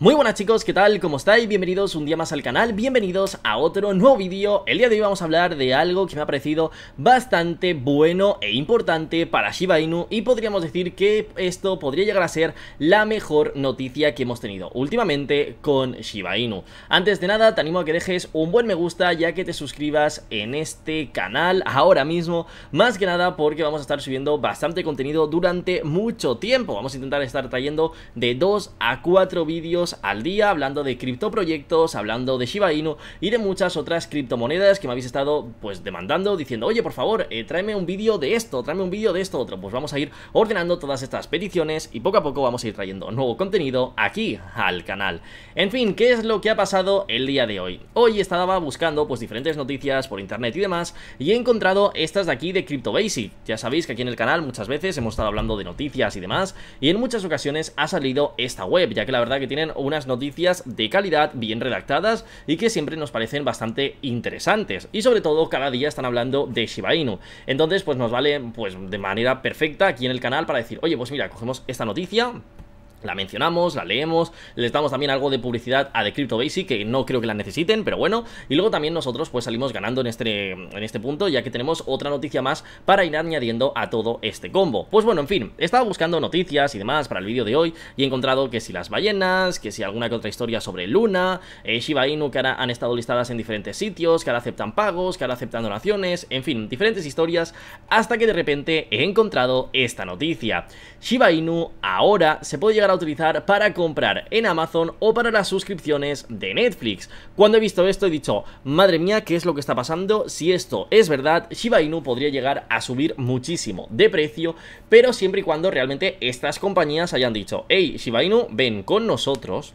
Muy buenas chicos, ¿qué tal? ¿Cómo estáis? Bienvenidos un día más al canal, bienvenidos a otro nuevo vídeo El día de hoy vamos a hablar de algo que me ha parecido bastante bueno e importante para Shiba Inu Y podríamos decir que esto podría llegar a ser la mejor noticia que hemos tenido últimamente con Shiba Inu Antes de nada te animo a que dejes un buen me gusta ya que te suscribas en este canal ahora mismo Más que nada porque vamos a estar subiendo bastante contenido durante mucho tiempo Vamos a intentar estar trayendo de 2 a 4 vídeos al día hablando de criptoproyectos, hablando de Shiba Inu y de muchas otras criptomonedas que me habéis estado pues demandando diciendo, oye por favor, eh, tráeme un vídeo de esto, tráeme un vídeo de esto otro. Pues vamos a ir ordenando todas estas peticiones y poco a poco vamos a ir trayendo nuevo contenido aquí al canal. En fin, ¿qué es lo que ha pasado el día de hoy? Hoy estaba buscando pues diferentes noticias por internet y demás y he encontrado estas de aquí de CryptoBasic. Ya sabéis que aquí en el canal muchas veces hemos estado hablando de noticias y demás y en muchas ocasiones ha salido esta web, ya que la verdad que tienen unas noticias de calidad, bien redactadas y que siempre nos parecen bastante interesantes. Y sobre todo, cada día están hablando de Shiba Inu. Entonces, pues nos vale pues de manera perfecta aquí en el canal para decir, oye, pues mira, cogemos esta noticia, la mencionamos, la leemos, les damos también algo de publicidad a The Crypto Basic, que no creo que la necesiten, pero bueno, y luego también nosotros pues salimos ganando en este, en este punto, ya que tenemos otra noticia más para ir añadiendo a todo este combo. Pues bueno, en fin, estaba buscando noticias y demás para el vídeo de hoy, y he encontrado que si las ballenas, que si alguna que otra historia sobre Luna, eh, Shiba Inu, que ahora han estado listadas en diferentes sitios, que ahora aceptan pagos, que ahora aceptan donaciones, en fin, diferentes historias, hasta que de repente he encontrado esta noticia. Shiba Inu ahora se puede llegar a utilizar para comprar en Amazon o para las suscripciones de Netflix. Cuando he visto esto he dicho, madre mía, ¿qué es lo que está pasando? Si esto es verdad, Shiba Inu podría llegar a subir muchísimo de precio, pero siempre y cuando realmente estas compañías hayan dicho, hey, Shiba Inu, ven con nosotros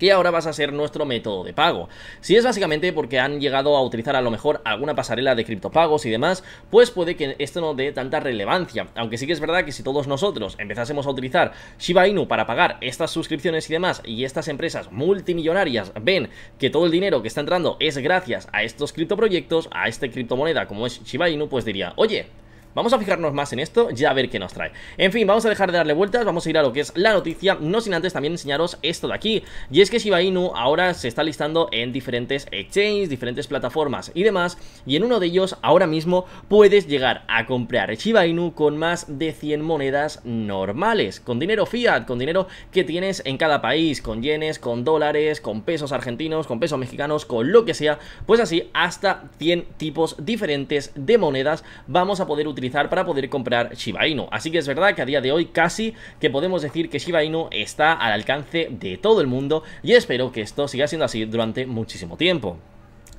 que ahora vas a ser nuestro método de pago. Si es básicamente porque han llegado a utilizar a lo mejor alguna pasarela de criptopagos y demás, pues puede que esto no dé tanta relevancia. Aunque sí que es verdad que si todos nosotros empezásemos a utilizar Shiba Inu para pagar estas suscripciones y demás, y estas empresas multimillonarias ven que todo el dinero que está entrando es gracias a estos criptoproyectos, a esta criptomoneda como es Shiba Inu, pues diría, oye, Vamos a fijarnos más en esto, ya a ver qué nos trae. En fin, vamos a dejar de darle vueltas, vamos a ir a lo que es la noticia, no sin antes también enseñaros esto de aquí. Y es que Shiba Inu ahora se está listando en diferentes exchanges, diferentes plataformas y demás, y en uno de ellos ahora mismo puedes llegar a comprar Shiba Inu con más de 100 monedas normales, con dinero fiat, con dinero que tienes en cada país, con yenes, con dólares, con pesos argentinos, con pesos mexicanos, con lo que sea, pues así hasta 100 tipos diferentes de monedas vamos a poder utilizar para poder comprar Shiba Inu. Así que es verdad que a día de hoy casi que podemos decir que Shiba Inu está al alcance de todo el mundo y espero que esto siga siendo así durante muchísimo tiempo.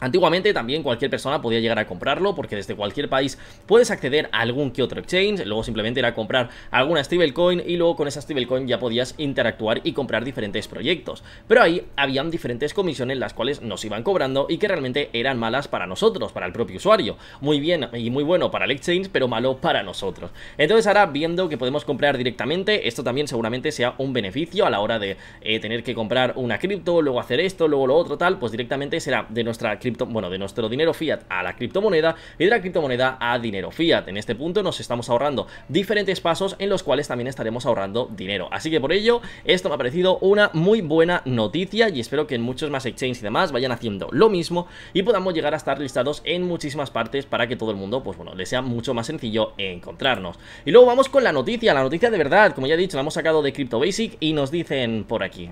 Antiguamente también cualquier persona podía llegar a comprarlo porque desde cualquier país puedes acceder a algún que otro exchange, luego simplemente era comprar alguna stablecoin y luego con esa stablecoin ya podías interactuar y comprar diferentes proyectos. Pero ahí habían diferentes comisiones las cuales nos iban cobrando y que realmente eran malas para nosotros, para el propio usuario. Muy bien y muy bueno para el exchange, pero malo para nosotros. Entonces ahora viendo que podemos comprar directamente, esto también seguramente sea un beneficio a la hora de eh, tener que comprar una cripto, luego hacer esto, luego lo otro, tal, pues directamente será de nuestra cripto bueno, de nuestro dinero fiat a la criptomoneda y de la criptomoneda a dinero fiat. En este punto nos estamos ahorrando diferentes pasos en los cuales también estaremos ahorrando dinero. Así que por ello, esto me ha parecido una muy buena noticia y espero que en muchos más exchanges y demás vayan haciendo lo mismo y podamos llegar a estar listados en muchísimas partes para que todo el mundo, pues bueno, le sea mucho más sencillo encontrarnos. Y luego vamos con la noticia, la noticia de verdad, como ya he dicho, la hemos sacado de Crypto Basic y nos dicen por aquí.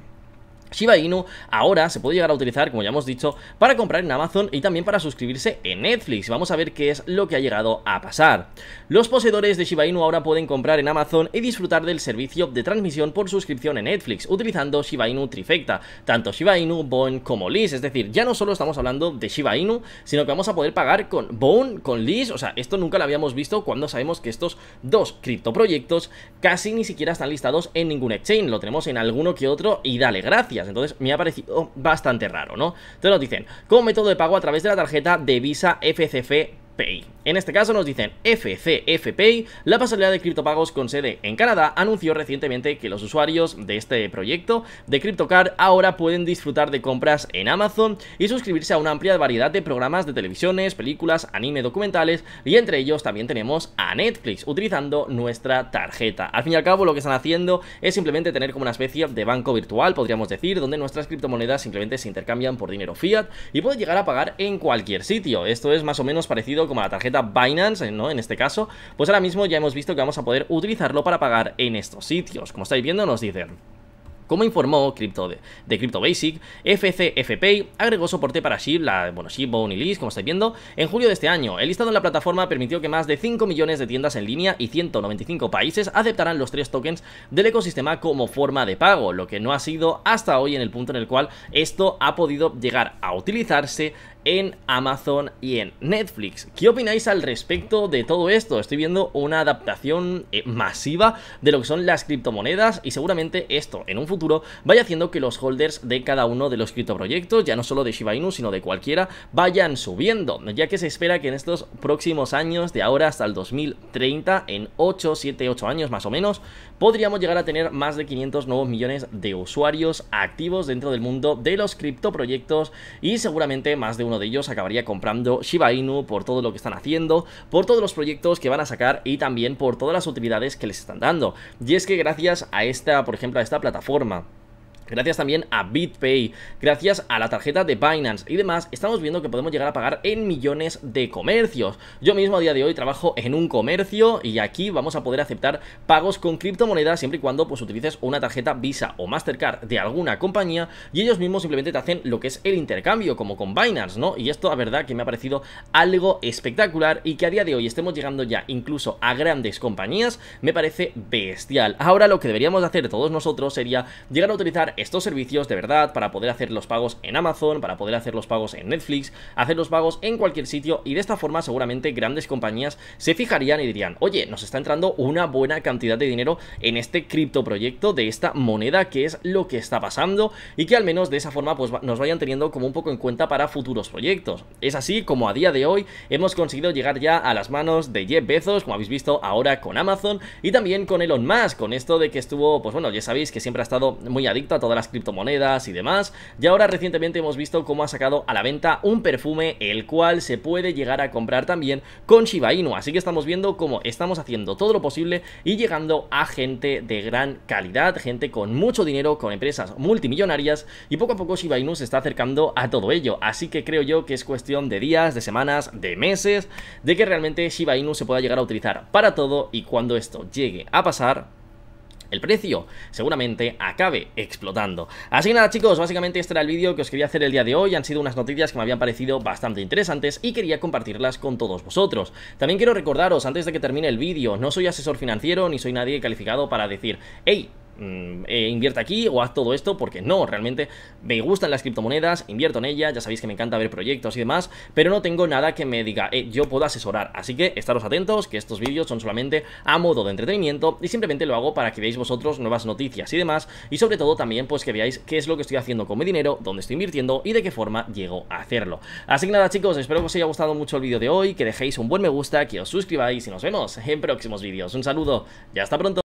Shiba Inu ahora se puede llegar a utilizar, como ya hemos dicho, para comprar en Amazon y también para suscribirse en Netflix. Vamos a ver qué es lo que ha llegado a pasar. Los poseedores de Shiba Inu ahora pueden comprar en Amazon y disfrutar del servicio de transmisión por suscripción en Netflix, utilizando Shiba Inu Trifecta, tanto Shiba Inu, Bone como Liz. Es decir, ya no solo estamos hablando de Shiba Inu, sino que vamos a poder pagar con Bone, con Liz. O sea, esto nunca lo habíamos visto cuando sabemos que estos dos criptoproyectos casi ni siquiera están listados en ningún exchange. Lo tenemos en alguno que otro y dale gracias. Entonces me ha parecido bastante raro, ¿no? Entonces nos dicen, como método de pago a través de la tarjeta de Visa FCF en este caso nos dicen FCF la pasarela de criptopagos con sede en Canadá, anunció recientemente que los usuarios de este proyecto de CryptoCard ahora pueden disfrutar de compras en Amazon y suscribirse a una amplia variedad de programas de televisiones, películas, anime, documentales y entre ellos también tenemos a Netflix utilizando nuestra tarjeta. Al fin y al cabo lo que están haciendo es simplemente tener como una especie de banco virtual, podríamos decir, donde nuestras criptomonedas simplemente se intercambian por dinero fiat y puede llegar a pagar en cualquier sitio. Esto es más o menos parecido como la tarjeta Binance, ¿no? En este caso, pues ahora mismo ya hemos visto que vamos a poder utilizarlo para pagar en estos sitios. Como estáis viendo, nos dicen... Como informó Crypto de, Crypto Basic, FCFPay agregó soporte para SHIB, bueno, SHIB, Bone y Liz, como estáis viendo, en julio de este año. El listado en la plataforma permitió que más de 5 millones de tiendas en línea y 195 países aceptaran los tres tokens del ecosistema como forma de pago, lo que no ha sido hasta hoy en el punto en el cual esto ha podido llegar a utilizarse en Amazon y en Netflix. ¿Qué opináis al respecto de todo esto? Estoy viendo una adaptación eh, masiva de lo que son las criptomonedas y seguramente esto en un futuro vaya haciendo que los holders de cada uno de los criptoproyectos, ya no solo de Shiba Inu, sino de cualquiera, vayan subiendo, ya que se espera que en estos próximos años, de ahora hasta el 2030, en 8, 7, 8 años más o menos, podríamos llegar a tener más de 500 nuevos millones de usuarios activos dentro del mundo de los criptoproyectos y seguramente más de uno de ellos acabaría comprando Shiba Inu por todo lo que están haciendo, por todos los proyectos que van a sacar y también por todas las utilidades que les están dando. Y es que gracias a esta, por ejemplo, a esta plataforma Gracias también a BitPay, gracias a la tarjeta de Binance y demás, estamos viendo que podemos llegar a pagar en millones de comercios. Yo mismo a día de hoy trabajo en un comercio y aquí vamos a poder aceptar pagos con criptomonedas siempre y cuando pues utilices una tarjeta Visa o Mastercard de alguna compañía y ellos mismos simplemente te hacen lo que es el intercambio, como con Binance, ¿no? Y esto la verdad que me ha parecido algo espectacular y que a día de hoy estemos llegando ya incluso a grandes compañías, me parece bestial. Ahora lo que deberíamos hacer todos nosotros sería llegar a utilizar estos servicios de verdad, para poder hacer los pagos en Amazon, para poder hacer los pagos en Netflix, hacer los pagos en cualquier sitio y de esta forma seguramente grandes compañías se fijarían y dirían, oye, nos está entrando una buena cantidad de dinero en este proyecto de esta moneda que es lo que está pasando y que al menos de esa forma pues nos vayan teniendo como un poco en cuenta para futuros proyectos. Es así como a día de hoy hemos conseguido llegar ya a las manos de Jeff Bezos, como habéis visto ahora con Amazon y también con Elon Musk, con esto de que estuvo, pues bueno, ya sabéis que siempre ha estado muy adicto a todo de las criptomonedas y demás. Y ahora recientemente hemos visto cómo ha sacado a la venta un perfume el cual se puede llegar a comprar también con Shiba Inu. Así que estamos viendo cómo estamos haciendo todo lo posible y llegando a gente de gran calidad, gente con mucho dinero, con empresas multimillonarias y poco a poco Shiba Inu se está acercando a todo ello. Así que creo yo que es cuestión de días, de semanas, de meses, de que realmente Shiba Inu se pueda llegar a utilizar para todo y cuando esto llegue a pasar, el precio seguramente acabe explotando. Así que nada chicos, básicamente este era el vídeo que os quería hacer el día de hoy, han sido unas noticias que me habían parecido bastante interesantes y quería compartirlas con todos vosotros. También quiero recordaros, antes de que termine el vídeo, no soy asesor financiero ni soy nadie calificado para decir, hey, Mm, eh, invierta aquí o haz todo esto, porque no, realmente me gustan las criptomonedas, invierto en ellas, ya sabéis que me encanta ver proyectos y demás, pero no tengo nada que me diga, eh, yo puedo asesorar, así que estaros atentos, que estos vídeos son solamente a modo de entretenimiento y simplemente lo hago para que veáis vosotros nuevas noticias y demás, y sobre todo también pues que veáis qué es lo que estoy haciendo con mi dinero, dónde estoy invirtiendo y de qué forma llego a hacerlo. Así que nada chicos, espero que os haya gustado mucho el vídeo de hoy, que dejéis un buen me gusta, que os suscribáis y nos vemos en próximos vídeos. Un saludo ya hasta pronto.